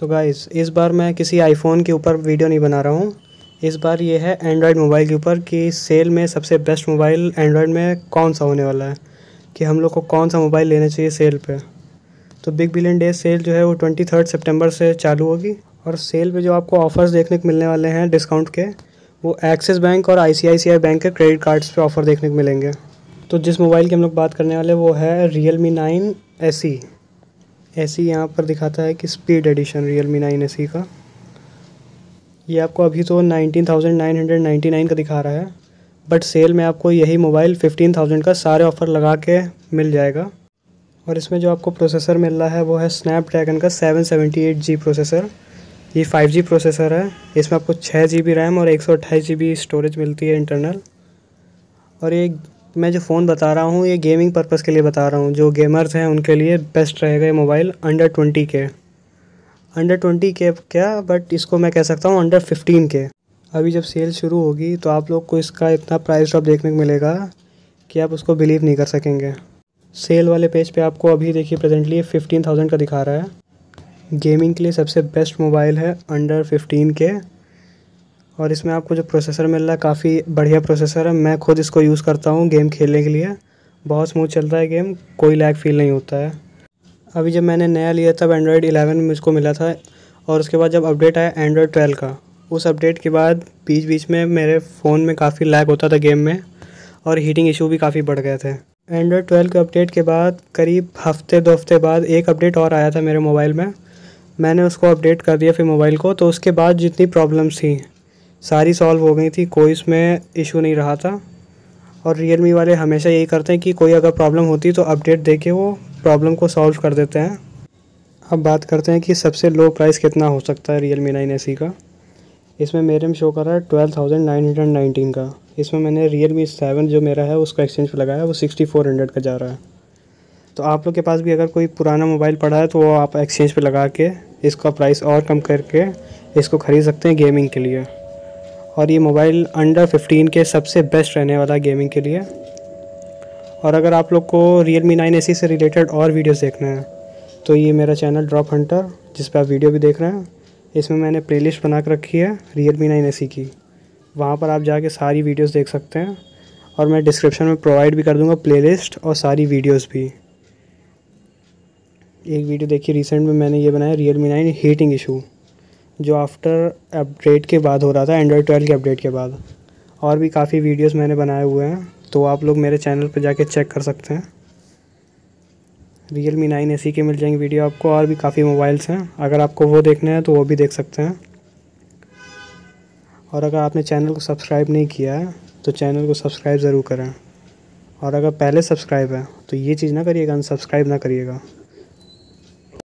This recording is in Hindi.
तो गाइस इस बार मैं किसी आईफोन के ऊपर वीडियो नहीं बना रहा हूँ इस बार ये है एंड्रॉयड मोबाइल के ऊपर कि सेल में सबसे बेस्ट मोबाइल एंड्रॉयड में कौन सा होने वाला है कि हम लोग को कौन सा मोबाइल लेना चाहिए सेल पे तो बिग बिलियन डे सेल जो है वो ट्वेंटी थर्ड सेप्टेम्बर से चालू होगी और सेल पे जो आपको ऑफ़र्स देखने को मिलने वाले हैं डिस्काउंट के वो एक्सिस बैंक और आई बैंक के क्रेडिट कार्ड्स पर ऑफ़र देखने को मिलेंगे तो जिस मोबाइल की हम लोग बात करने वाले वो है रियल मी नाइन एस ऐसे यहाँ पर दिखाता है कि speed edition Realme nine S का ये आपको अभी तो nineteen thousand nine hundred ninety nine का दिखा रहा है बट सेल में आपको यही मोबाइल फिफ्टीन थाउजेंड का सारे ऑफ़र लगा के मिल जाएगा और इसमें जो आपको प्रोसेसर मिल रहा है वो है स्नैपड्रैगन का seven seventy eight G processor ये फाइव जी प्रोसेसर है इसमें आपको छः जी बी रैम और एक सौ अट्ठाईस जी बी स्टोरेज मिलती है इंटरनल और ये मैं जो फ़ोन बता रहा हूँ ये गेमिंग पर्पज़ के लिए बता रहा हूँ जो गेमर्स हैं उनके लिए बेस्ट रहेगा ये मोबाइल अंडर ट्वेंटी के अंडर ट्वेंटी के क्या बट इसको मैं कह सकता हूँ अंडर फिफ्टीन के अभी जब सेल शुरू होगी तो आप लोग को इसका इतना प्राइस ड्रॉप देखने को मिलेगा कि आप उसको बिलीव नहीं कर सकेंगे सेल वाले पेज पे आपको अभी देखिए प्रेजेंटली फिफ्टीन थाउजेंड का दिखा रहा है गेमिंग के लिए सबसे बेस्ट मोबाइल है अंडर फिफ्टीन के और इसमें आपको जो प्रोसेसर मिल रहा है काफ़ी बढ़िया प्रोसेसर है मैं खुद इसको यूज़ करता हूँ गेम खेलने के लिए बहुत स्मूथ चलता है गेम कोई लैग फील नहीं होता है अभी जब मैंने नया लिया तब एंड्रॉयड 11 मुझको मिला था और उसके बाद जब अपडेट आया एंड्रॉयड ट्वेल्व का उस अपडेट के बाद बीच बीच में मेरे फ़ोन में काफ़ी लैग होता था गेम में और हीटिंग इशू भी काफ़ी बढ़ गए थे एंड्रॉयड ट्वेल्व के अपडेट के बाद करीब हफ्ते दो हफ्ते बाद एक अपडेट और आया था मेरे मोबाइल में मैंने उसको अपडेट कर दिया फिर मोबाइल को तो उसके बाद जितनी प्रॉब्लम्स थी सारी सॉल्व हो गई थी कोई इसमें इशू नहीं रहा था और रियल वाले हमेशा यही करते हैं कि कोई अगर प्रॉब्लम होती तो अपडेट दे के वो प्रॉब्लम को सॉल्व कर देते हैं अब बात करते हैं कि सबसे लो प्राइस कितना हो सकता है रियल मी नाइन का इसमें मेरे में शो कर रहा है twelve thousand nine hundred nineteen का इसमें मैंने रियल मी सेवन जो मेरा है उसका एक्सचेंज पर लगाया वो सिक्सटी फोर हंड्रेड का जा रहा है तो आप लोग के पास भी अगर कोई पुराना मोबाइल पड़ा है तो वो आप एक्सचेंज पर लगा के इसका प्राइस और कम करके इसको ख़रीद सकते हैं गेमिंग के लिए और ये मोबाइल अंडर 15 के सबसे बेस्ट रहने वाला है गेमिंग के लिए और अगर आप लोग को रियल मी नाइन से रिलेटेड और वीडियोस देखना है तो ये मेरा चैनल ड्रॉप हंटर जिस पर आप वीडियो भी देख रहे हैं इसमें मैंने प्ले लिस्ट बना कर रखी है रियल मी नाइन की वहाँ पर आप जाके सारी वीडियोज़ देख सकते हैं और मैं डिस्क्रिप्शन में प्रोवाइड भी कर दूँगा प्ले और सारी वीडियोज़ भी एक वीडियो देखिए रिसेंट में मैंने ये बनाया Realme nine heating issue जो आफ्टर अपडेट के बाद हो रहा था एंड्रॉयड ट्वेल्व के अपडेट के बाद और भी काफ़ी वीडियोस मैंने बनाए हुए हैं तो आप लोग मेरे चैनल पर जाके चेक कर सकते हैं रियल मी नाइन ए के मिल जाएंगे वीडियो आपको और भी काफ़ी मोबाइल्स हैं अगर आपको वो देखना है तो वो भी देख सकते हैं और अगर आपने चैनल को सब्सक्राइब नहीं किया है तो चैनल को सब्सक्राइब ज़रूर करें और अगर पहले सब्सक्राइब है तो ये चीज़ ना करिएगा अनसब्सक्राइब ना करिएगा